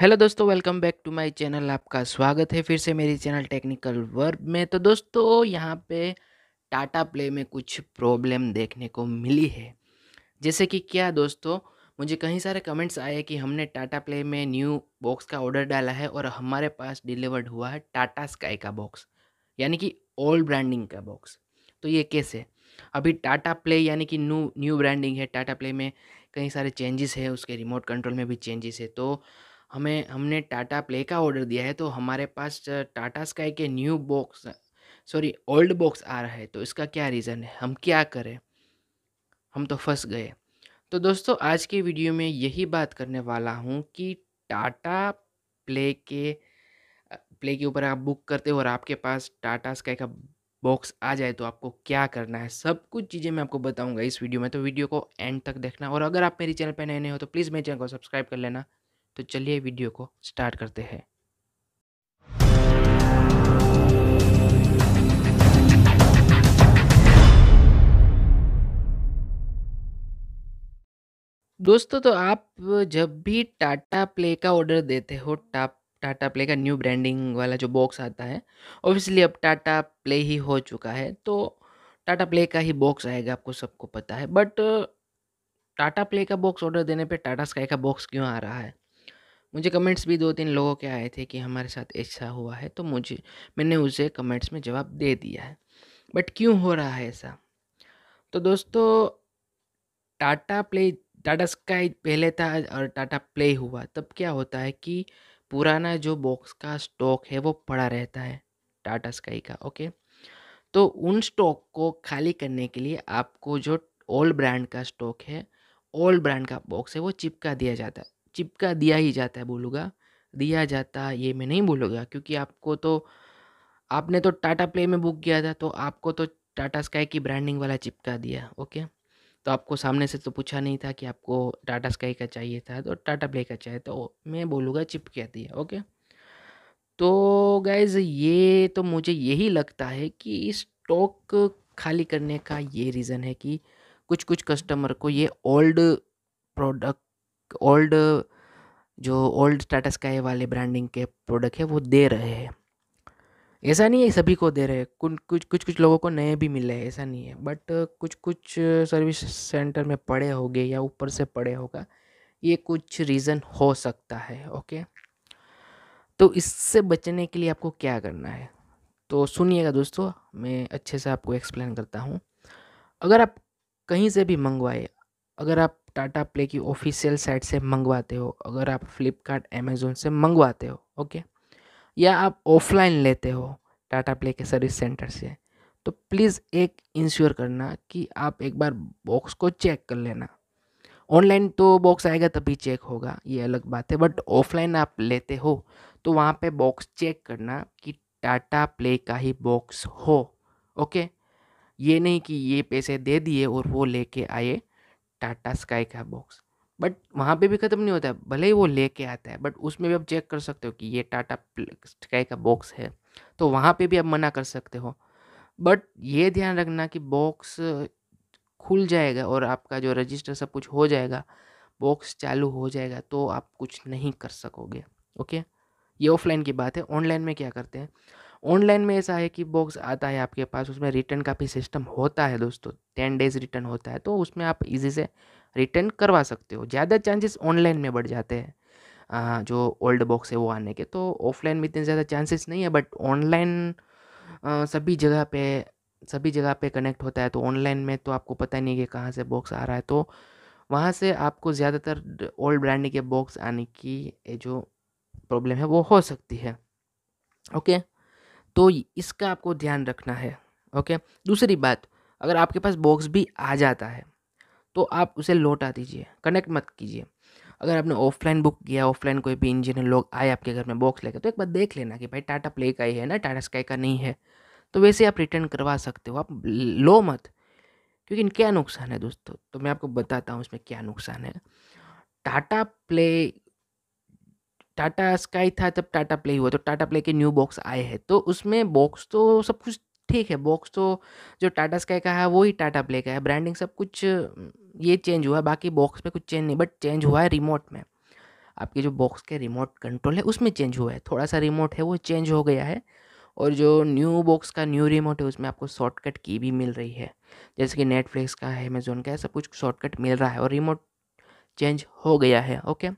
Hello दोस्तों welcome back to my channel आपका स्वागत है फिर से मेरी चैनल टेक्निकल वर्ब में तो दोस्तों यहाँ पे टाटा प्ले में कुछ प्रॉब्लम देखने को मिली है जैसे कि क्या दोस्तों मुझे कहीं सारे कमेंट्स आए कि हमने टाटा प्ले में न्यू बॉक्स का ऑर्डर डाला है और हमारे पास डिलीवर्ड हुआ है टाटा स्काई का बॉक्स यानी कि ओल्ड ब्रांडिंग का बॉक्स तो ये कैसे अभी टाटा प्ले यानी कि न्यू न्यू ब्रांडिंग है टाटा प्ले में कई सारे चेंजेस है उसके रिमोट कंट्रोल में भी चेंजेस है तो हमें हमने टाटा प्ले का ऑर्डर दिया है तो हमारे पास टाटा स्काई के new box sorry old box आ रहा है तो इसका क्या रीज़न है हम क्या करें हम तो फंस गए तो दोस्तों आज के वीडियो में यही बात करने वाला हूँ कि टाटा प्ले के प्ले के ऊपर आप बुक करते हो और आपके पास टाटा स्काई का बॉक्स आ जाए तो आपको क्या करना है सब कुछ चीज़ें मैं आपको बताऊंगा इस वीडियो में तो वीडियो को एंड तक देखना और अगर आप मेरी चैनल पर नए नए हो तो प्लीज़ मेरे चैनल को सब्सक्राइब कर लेना तो चलिए वीडियो को स्टार्ट करते हैं दोस्तों तो आप जब भी टाटा प्ले का ऑर्डर देते हो टाप टाटा प्ले का न्यू ब्रांडिंग वाला जो बॉक्स आता है ऑब्वियसली अब टाटा प्ले ही हो चुका है तो टाटा प्ले का ही बॉक्स आएगा आपको सबको पता है बट टाटा प्ले का बॉक्स ऑर्डर देने पे टाटा स्काई का बॉक्स क्यों आ रहा है मुझे कमेंट्स भी दो तीन लोगों के आए थे कि हमारे साथ ऐसा हुआ है तो मुझे मैंने उसे कमेंट्स में जवाब दे दिया है बट क्यों हो रहा है ऐसा तो दोस्तों टाटा प्ले टाटा स्काई पहले था और टाटा प्ले हुआ तब क्या होता है कि पुराना जो बॉक्स का स्टॉक है वो पड़ा रहता है टाटा स्काई का ओके तो उन स्टॉक को खाली करने के लिए आपको जो ओल्ड ब्रांड का स्टॉक है ओल्ड ब्रांड का बॉक्स है वो चिपका दिया जाता है चिपका दिया ही जाता है बोलूँगा दिया जाता ये मैं नहीं बोलूँगा क्योंकि आपको तो आपने तो टाटा प्ले में बुक किया था तो आपको तो टाटा स्काई की ब्रांडिंग वाला चिपका दिया ओके तो आपको सामने से तो पूछा नहीं था कि आपको टाटा स्काई का चाहिए था तो टाटा प्ले का चाहिए तो मैं बोलूँगा चिपका दिया ओके तो गैज़ ये तो मुझे यही लगता है कि स्टॉक खाली करने का ये रीज़न है कि कुछ कुछ कस्टमर को ये ओल्ड प्रोडक्ट ओल्ड जो ओल्ड स्टेटस का वाले ब्रांडिंग के प्रोडक्ट है वो दे रहे हैं ऐसा नहीं है सभी को दे रहे हैं कुछ कुछ कुछ कुछ लोगों को नए भी मिल रहे हैं ऐसा नहीं है बट कुछ कुछ सर्विस सेंटर में पड़े होंगे या ऊपर से पड़े होगा ये कुछ रीज़न हो सकता है ओके तो इससे बचने के लिए आपको क्या करना है तो सुनिएगा दोस्तों मैं अच्छे से आपको एक्सप्लेन करता हूँ अगर आप कहीं से भी मंगवाए अगर आप टाटा प्ले की ऑफिशियल साइट से मंगवाते हो अगर आप फ्लिपकार्ट अमेज़ोन से मंगवाते हो ओके या आप ऑफलाइन लेते हो टाटा प्ले के सर्विस सेंटर से तो प्लीज़ एक इंश्योर करना कि आप एक बार बॉक्स को चेक कर लेना ऑनलाइन तो बॉक्स आएगा तभी चेक होगा ये अलग बात है बट ऑफलाइन आप लेते हो तो वहाँ पे बॉक्स चेक करना कि टाटा प्ले का ही बॉक्स हो ओके ये नहीं कि ये पैसे दे दिए और वो लेके आए टाटा स्काई का बॉक्स बट वहाँ पे भी ख़त्म नहीं होता है भले ही वो लेके आता है बट उसमें भी आप चेक कर सकते हो कि ये टाटा स्काई का बॉक्स है तो वहाँ पे भी आप मना कर सकते हो बट ये ध्यान रखना कि बॉक्स खुल जाएगा और आपका जो रजिस्टर सब कुछ हो जाएगा बॉक्स चालू हो जाएगा तो आप कुछ नहीं कर सकोगे ओके ये ऑफलाइन की बात है ऑनलाइन में क्या करते हैं ऑनलाइन में ऐसा है कि बॉक्स आता है आपके पास उसमें रिटर्न का भी सिस्टम होता है दोस्तों टेन डेज रिटर्न होता है तो उसमें आप इजी से रिटर्न करवा सकते हो ज़्यादा चांसेस ऑनलाइन में बढ़ जाते हैं जो ओल्ड बॉक्स है वो आने के तो ऑफलाइन में इतने ज़्यादा चांसेस नहीं है बट ऑनलाइन सभी जगह पे सभी जगह पे कनेक्ट होता है तो ऑनलाइन में तो आपको पता नहीं है कि कहाँ से बॉक्स आ रहा है तो वहाँ से आपको ज़्यादातर ओल्ड ब्रांड के बॉक्स आने की जो प्रॉब्लम है वो हो सकती है ओके okay? तो इसका आपको ध्यान रखना है ओके दूसरी बात अगर आपके पास बॉक्स भी आ जाता है तो आप उसे लौटा दीजिए कनेक्ट मत कीजिए अगर आपने ऑफलाइन बुक किया ऑफलाइन कोई भी इंजीनियर लोग आए आपके घर में बॉक्स लेकर तो एक बार देख लेना कि भाई टाटा प्ले का ही है ना टाटा स्काई का नहीं है तो वैसे आप रिटर्न करवा सकते हो आप लो मत क्योंकि क्या नुकसान है दोस्तों तो मैं आपको बताता हूँ इसमें क्या नुकसान है टाटा प्ले टाटा स्काई था जब टाटा प्ले हुआ तो टाटा प्ले के न्यू बॉक्स आए हैं तो उसमें बॉक्स तो सब कुछ ठीक है बॉक्स तो जो टाटा स्काई का है वो ही टाटा प्ले का है ब्रांडिंग सब कुछ ये चेंज हुआ है बाकी बॉक्स में कुछ चेंज नहीं बट चेंज हुआ है रिमोट में आपके जो बॉक्स के रिमोट कंट्रोल है उसमें चेंज हुआ है थोड़ा सा रिमोट है वो चेंज हो गया है और जो न्यू बॉक्स का न्यू रिमोट है उसमें आपको शॉर्टकट की भी मिल रही है जैसे कि नेटफ्लिक्स का है अमेजोन का है सब कुछ शॉर्टकट मिल रहा है और रिमोट चेंज हो गया है ओके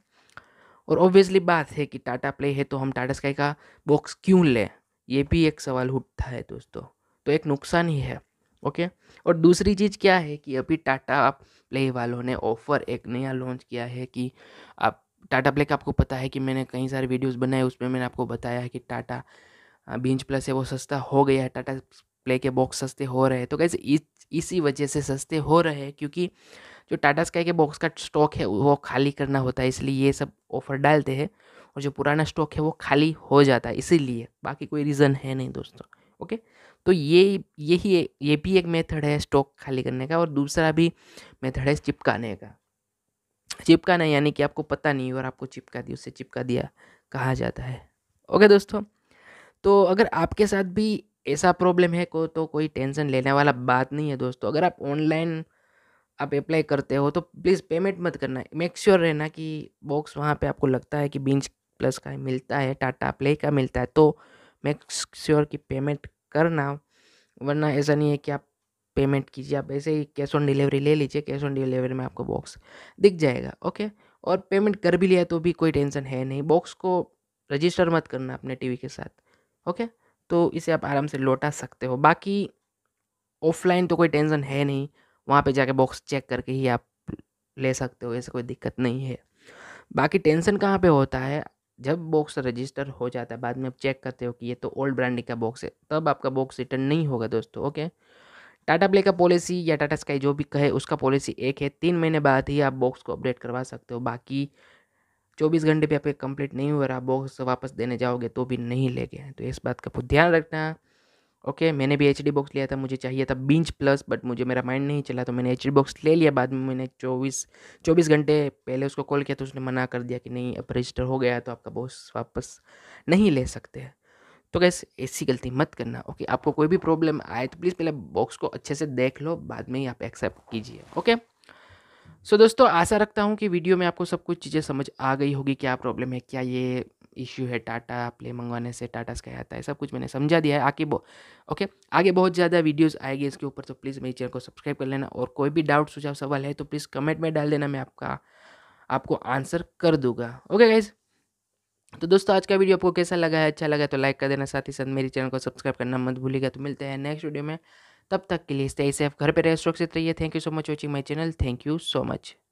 और ऑब्वियसली बात है कि टाटा प्ले है तो हम टाटा स्काई का बॉक्स क्यों लें ये भी एक सवाल उठता है दोस्तों तो एक नुकसान ही है ओके और दूसरी चीज़ क्या है कि अभी टाटा प्ले वालों ने ऑफ़र एक नया लॉन्च किया है कि आप टाटा प्ले का आपको पता है कि मैंने कई सारे वीडियोस बनाए उसमें मैंने आपको बताया है कि टाटा बींच प्लस है वो सस्ता हो गया है टाटा प्ले के बॉक्स सस्ते हो रहे हैं तो कैसे इस इसी वजह से सस्ते हो रहे हैं क्योंकि जो टाटा स्काई के बॉक्स का स्टॉक है वो खाली करना होता है इसलिए ये सब ऑफ़र डालते हैं और जो पुराना स्टॉक है वो खाली हो जाता है इसीलिए बाकी कोई रीज़न है नहीं दोस्तों ओके तो ये यही ये भी एक मेथड है स्टॉक खाली करने का और दूसरा भी मेथड है चिपकाने का चिपकाना यानी कि आपको पता नहीं और आपको चिपका दिया उससे चिपका दिया कहा जाता है ओके दोस्तों तो अगर आपके साथ भी ऐसा प्रॉब्लम है को तो कोई टेंशन लेने वाला बात नहीं है दोस्तों अगर आप ऑनलाइन आप अप्लाई करते हो तो प्लीज़ पेमेंट मत करना मेक श्योर sure रहना कि बॉक्स वहाँ पे आपको लगता है कि बींच प्लस का मिलता है टाटा प्ले का मिलता है तो मेक श्योर sure कि पेमेंट करना वरना ऐसा नहीं है कि आप पेमेंट कीजिए आप ऐसे ही कैश ऑन डिलीवरी ले लीजिए कैश ऑन डिलीवरी में आपको बॉक्स दिख जाएगा ओके और पेमेंट कर भी लिया तो भी कोई टेंशन है नहीं बॉक्स को रजिस्टर मत करना अपने टीवी के साथ ओके तो इसे आप आराम से लौटा सकते हो बाकी ऑफलाइन तो कोई टेंशन है नहीं वहाँ पे जाके बॉक्स चेक करके ही आप ले सकते हो ऐसे कोई दिक्कत नहीं है बाकी टेंशन कहाँ पे होता है जब बॉक्स रजिस्टर हो जाता है बाद में आप चेक करते हो कि ये तो ओल्ड ब्रांड का बॉक्स है तब आपका बॉक्स रिटर्न नहीं होगा दोस्तों ओके टाटा प्ले का पॉलिसी या टाटा स्काई जो भी कहे उसका पॉलिसी एक है तीन महीने बाद ही आप बॉक्स को अपडेट करवा सकते हो बाकी चौबीस घंटे पे आपके कंप्लीट नहीं हुआ रहा बॉक्स वापस देने जाओगे तो भी नहीं लेंगे तो इस बात का खुद ध्यान रखना ओके मैंने भी एच डी बॉक्स लिया था मुझे चाहिए था बिंच प्लस बट मुझे मेरा माइंड नहीं चला तो मैंने एच डी बॉक्स ले लिया बाद में मैंने चौबीस चौबीस घंटे पहले उसको कॉल किया तो उसने मना कर दिया कि नहीं अब रजिस्टर हो गया तो आपका बॉस वापस नहीं ले सकते हैं तो कैसे ऐसी गलती मत करना ओके आपको कोई भी प्रॉब्लम आए तो प्लीज़ पहले बॉक्स को अच्छे से देख लो बाद में ही आप एक्सेप्ट कीजिए ओके सो दोस्तों आशा रखता हूँ कि वीडियो में आपको सब कुछ चीज़ें समझ आ गई होगी क्या प्रॉब्लम है क्या ये इश्यू है टाटा प्ले मंगवाने से टाटा स्काई आता है सब कुछ मैंने समझा दिया है आगे बो ओके आगे बहुत ज़्यादा वीडियोस आएगी इसके ऊपर तो प्लीज़ मेरे चैनल को सब्सक्राइब कर लेना और कोई भी डाउट सुझाव सवाल है तो प्लीज़ कमेंट में डाल देना मैं आपका आपको आंसर कर दूंगा ओके गाइज़ तो दोस्तों आज का वीडियो आपको कैसा लगा है अच्छा लगा तो लाइक कर देना साथ ही साथ मेरे चैनल को सब्सक्राइब करना मत भूलिएगा तो मिलते हैं नेक्स्ट वीडियो में तब तक के लिए स्टे सेफ घर पर रहे सुरक्षित रहिए thank you so much watching my channel thank you so much